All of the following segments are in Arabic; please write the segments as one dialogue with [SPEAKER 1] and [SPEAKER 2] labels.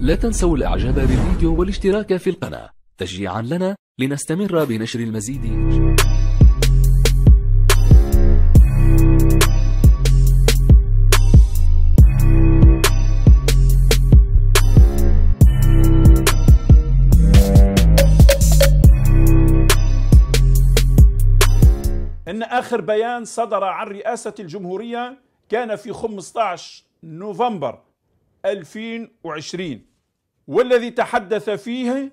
[SPEAKER 1] لا تنسوا الإعجاب بالفيديو والاشتراك في القناة تشجيعا لنا لنستمر بنشر المزيد ان اخر بيان صدر عن رئاسه الجمهوريه كان في 15 نوفمبر 2020 والذي تحدث فيه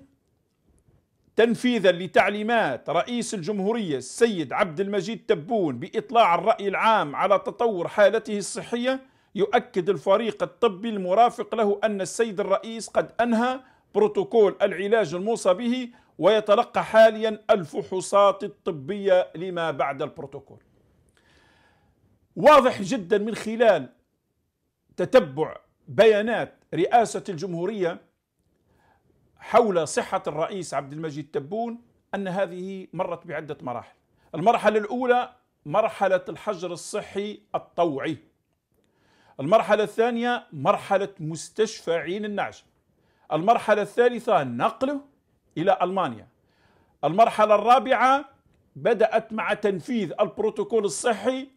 [SPEAKER 1] تنفيذا لتعليمات رئيس الجمهورية السيد عبد المجيد تبون بإطلاع الرأي العام على تطور حالته الصحية يؤكد الفريق الطبي المرافق له أن السيد الرئيس قد أنهى بروتوكول العلاج الموصى به ويتلقى حاليا الفحوصات الطبية لما بعد البروتوكول واضح جدا من خلال تتبع بيانات رئاسة الجمهورية حول صحة الرئيس عبد المجيد تبون أن هذه مرت بعدة مراحل المرحلة الأولى مرحلة الحجر الصحي الطوعي المرحلة الثانية مرحلة مستشفى عين النعش المرحلة الثالثة نقله إلى ألمانيا المرحلة الرابعة بدأت مع تنفيذ البروتوكول الصحي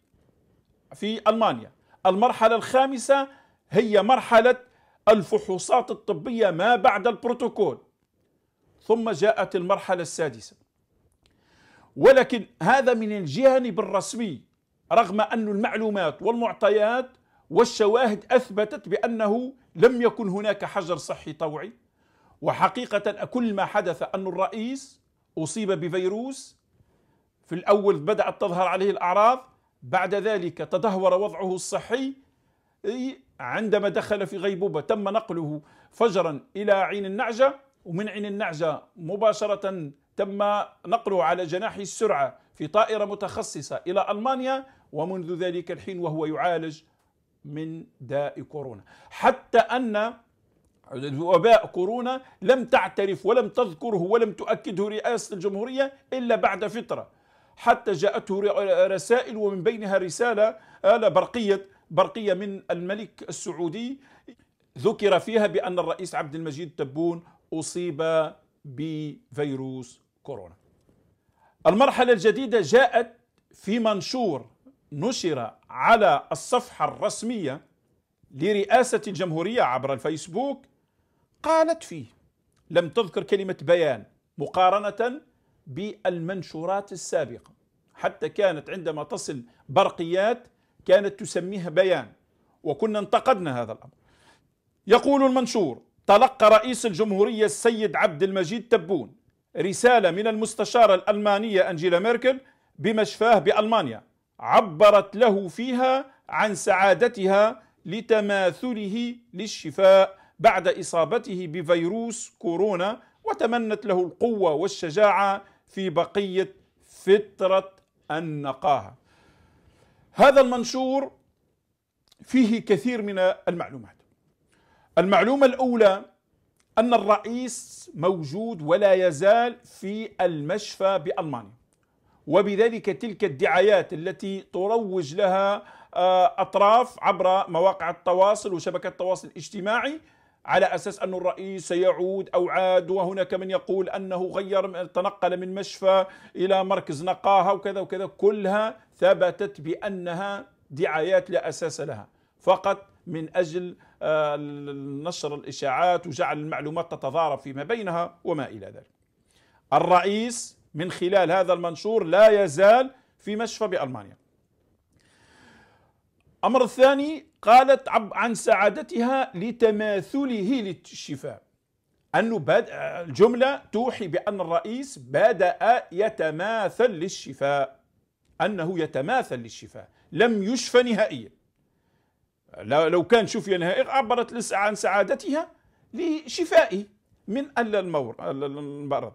[SPEAKER 1] في ألمانيا المرحلة الخامسة هي مرحلة الفحوصات الطبية ما بعد البروتوكول ثم جاءت المرحلة السادسة ولكن هذا من الجانب الرسمي رغم أن المعلومات والمعطيات والشواهد أثبتت بأنه لم يكن هناك حجر صحي طوعي وحقيقة كل ما حدث أن الرئيس أصيب بفيروس في الأول بدأت تظهر عليه الأعراض بعد ذلك تدهور وضعه الصحي عندما دخل في غيبوبة تم نقله فجرا إلى عين النعجة ومن عين النعجة مباشرة تم نقله على جناح السرعة في طائرة متخصصة إلى ألمانيا ومنذ ذلك الحين وهو يعالج من داء كورونا حتى أن وباء كورونا لم تعترف ولم تذكره ولم تؤكده رئاسة الجمهورية إلا بعد فترة حتى جاءته رسائل ومن بينها رسالة آلة برقية برقية من الملك السعودي ذكر فيها بأن الرئيس عبد المجيد تبون أصيب بفيروس كورونا المرحلة الجديدة جاءت في منشور نشر على الصفحة الرسمية لرئاسة الجمهورية عبر الفيسبوك قالت فيه لم تذكر كلمة بيان مقارنة بالمنشورات السابقة حتى كانت عندما تصل برقيات كانت تسميها بيان وكنا انتقدنا هذا الأمر يقول المنشور تلقى رئيس الجمهورية السيد عبد المجيد تبون رسالة من المستشارة الألمانية أنجيلا ميركل بمشفاه بألمانيا عبرت له فيها عن سعادتها لتماثله للشفاء بعد إصابته بفيروس كورونا وتمنت له القوة والشجاعة في بقية فترة النقاهة هذا المنشور فيه كثير من المعلومات المعلومة الأولى أن الرئيس موجود ولا يزال في المشفى بألمانيا وبذلك تلك الدعايات التي تروج لها آه، أطراف عبر مواقع التواصل وشبكة التواصل الاجتماعي على أساس أن الرئيس سيعود أو عاد وهناك من يقول أنه غير تنقل من مشفى إلى مركز نقاهة وكذا وكذا كلها ثبتت بأنها دعايات لا أساس لها فقط من أجل آه، نشر الإشاعات وجعل المعلومات تتضارب فيما بينها وما إلى ذلك الرئيس من خلال هذا المنشور لا يزال في مشفى بألمانيا الأمر الثاني قالت عن سعادتها لتماثله للشفاء أنه الجملة توحي بأن الرئيس بدأ يتماثل للشفاء أنه يتماثل للشفاء لم يشفى نهائيا لو كان شفي نهائيا عبرت عن سعادتها لشفائه من المرض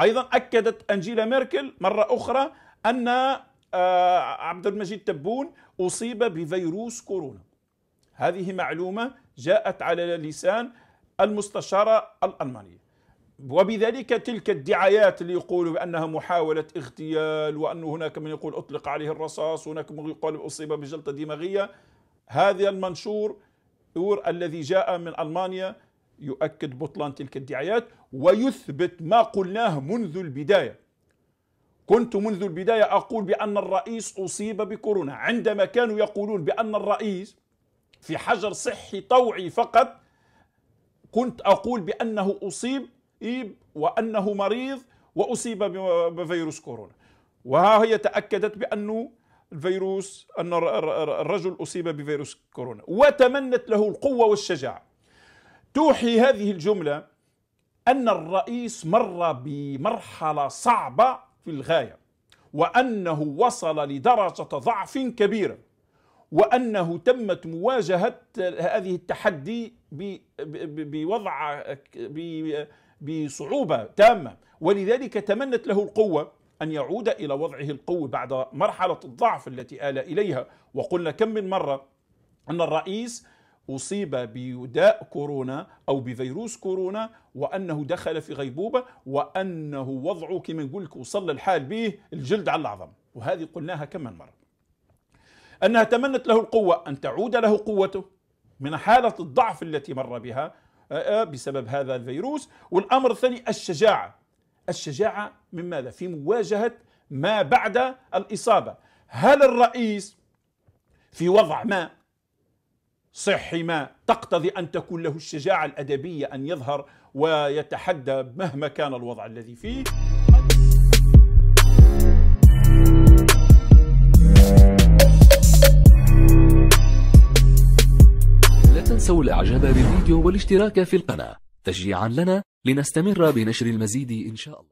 [SPEAKER 1] أيضا أكدت أنجيلا ميركل مرة أخرى أن آه، عبد المجيد تبون أصيب بفيروس كورونا هذه معلومة جاءت على لسان المستشارة الألمانية وبذلك تلك الدعايات اللي يقولوا بأنها محاولة اغتيال وأن هناك من يقول أطلق عليه الرصاص وهناك من يقول أصيب بجلطة دماغية هذا المنشور الذي جاء من ألمانيا يؤكد بطلان تلك الدعايات ويثبت ما قلناه منذ البداية كنت منذ البداية أقول بأن الرئيس أصيب بكورونا عندما كانوا يقولون بأن الرئيس في حجر صحي طوعي فقط كنت أقول بأنه أصيب وأنه مريض وأصيب بفيروس كورونا وها هي تأكدت بأنه الفيروس أن الرجل أصيب بفيروس كورونا وتمنت له القوة والشجاعة توحي هذه الجملة أن الرئيس مر بمرحلة صعبة في الغاية وأنه وصل لدرجة ضعف كبيرة وأنه تمت مواجهة هذه التحدي بوضع بصعوبة تامة ولذلك تمنت له القوة أن يعود إلى وضعه القوي بعد مرحلة الضعف التي آل إليها وقلنا كم من مرة أن الرئيس أصيب بداء كورونا أو بفيروس كورونا وأنه دخل في غيبوبة وأنه وضعه كما نقول لك وصل الحال به الجلد على العظم وهذه قلناها كم من مرة أنها تمنت له القوة أن تعود له قوته من حالة الضعف التي مر بها بسبب هذا الفيروس والأمر الثاني الشجاعة الشجاعة من ماذا؟ في مواجهة ما بعد الإصابة هل الرئيس في وضع ما صحي ما تقتضي أن تكون له الشجاعة الأدبية أن يظهر ويتحدى مهما كان الوضع الذي فيه لا تنسوا الإعجاب بالفيديو والاشتراك في القناة تشجيعا لنا لنستمر بنشر المزيد إن شاء الله